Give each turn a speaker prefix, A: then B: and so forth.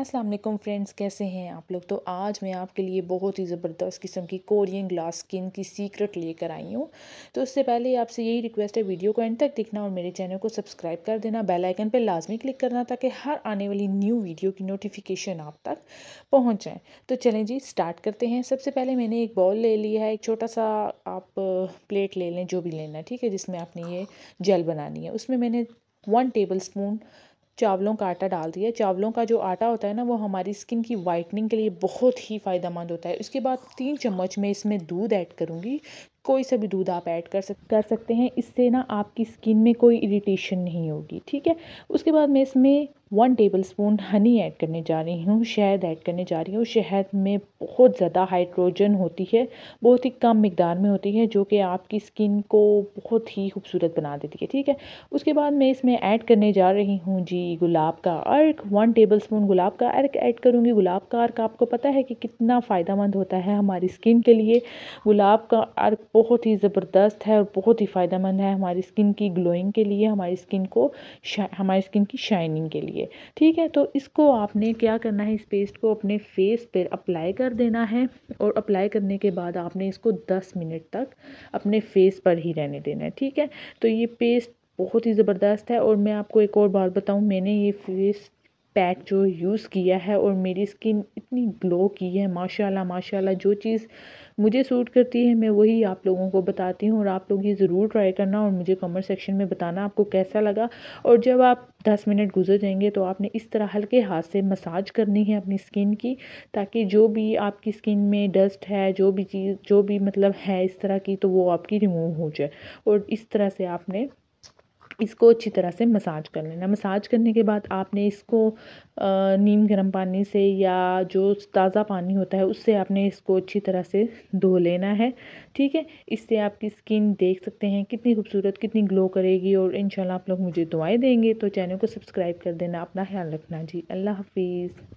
A: अस्सलाम वालेकुम फ्रेंड्स कैसे हैं आप लोग तो आज मैं आपके लिए बहुत ही ज़बरदस्त किस्म की कोरियन ग्लास स्किन की सीक्रेट लेकर आई हूँ तो उससे पहले आपसे यही रिक्वेस्ट है वीडियो को एंड तक देखना और मेरे चैनल को सब्सक्राइब कर देना बेल आइकन पर लाजमी क्लिक करना ताकि हर आने वाली न्यू वीडियो की नोटिफिकेशन आप तक पहुँच जाए तो चलें जी स्टार्ट करते हैं सबसे पहले मैंने एक बॉल ले लिया है एक छोटा सा आप प्लेट ले लें जो भी लेना ठीक है जिसमें आपने ये जेल बनानी है उसमें मैंने वन टेबल स्पून चावलों का आटा डाल दिया चावलों का जो आटा होता है ना वो हमारी स्किन की वाइटनिंग के लिए बहुत ही फ़ायदेमंद होता है उसके बाद तीन चम्मच मैं इसमें दूध ऐड करूँगी कोई सा भी दूध आप ऐड कर सक कर सकते हैं इससे ना आपकी स्किन में कोई इरिटेशन नहीं होगी ठीक है उसके बाद मैं इसमें one tablespoon honey add करने जा रही हूँ शहद ऐड करने जा रही हूँ शहद में बहुत ज़्यादा हाइड्रोजन होती है बहुत ही कम मकदार में होती है जो कि आपकी स्किन को बहुत ही खूबसूरत बना देती है ठीक है उसके बाद मैं इसमें ऐड करने जा रही हूँ जी गुलाब का अर्क वन टेबल स्पून गुलाब का अर्क ऐड करूँगी गुलाब का अर्क आपको पता है कि कितना फ़ायदा होता है हमारी स्किन के लिए गुलाब का अर्क बहुत ही ज़बरदस्त है और बहुत ही फ़ायदेमंद है हमारी स्किन की ग्लोइंग के लिए हमारी स्किन को हमारी स्किन की शाइनिंग के लिए ठीक है तो इसको आपने क्या करना है इस पेस्ट को अपने फेस पर अप्लाई कर देना है और अप्लाई करने के बाद आपने इसको दस मिनट तक अपने फेस पर ही रहने देना है ठीक है तो ये पेस्ट बहुत ही ज़बरदस्त है और मैं आपको एक और बार बताऊं मैंने ये फेस पैक जो यूज़ किया है और मेरी स्किन इतनी ग्लो की है माशाल्लाह माशाल्लाह जो चीज़ मुझे सूट करती है मैं वही आप लोगों को बताती हूँ और आप लोग ये ज़रूर ट्राई करना और मुझे कमेंट सेक्शन में बताना आपको कैसा लगा और जब आप दस मिनट गुजर जाएंगे तो आपने इस तरह हल्के हाथ से मसाज करनी है अपनी स्किन की ताकि जो भी आपकी स्किन में डस्ट है जो भी चीज़ जो भी मतलब है इस तरह की तो वो आपकी रिमूव हो जाए और इस तरह से आपने इसको अच्छी तरह से मसाज कर लेना मसाज करने के बाद आपने इसको नीम गर्म पानी से या जो ताज़ा पानी होता है उससे आपने इसको अच्छी तरह से धो लेना है ठीक है इससे आपकी स्किन देख सकते हैं कितनी खूबसूरत कितनी ग्लो करेगी और इन आप लोग मुझे दुआएं देंगे तो चैनल को सब्सक्राइब कर देना अपना ख्याल रखना जी अल्लाह हाफिज़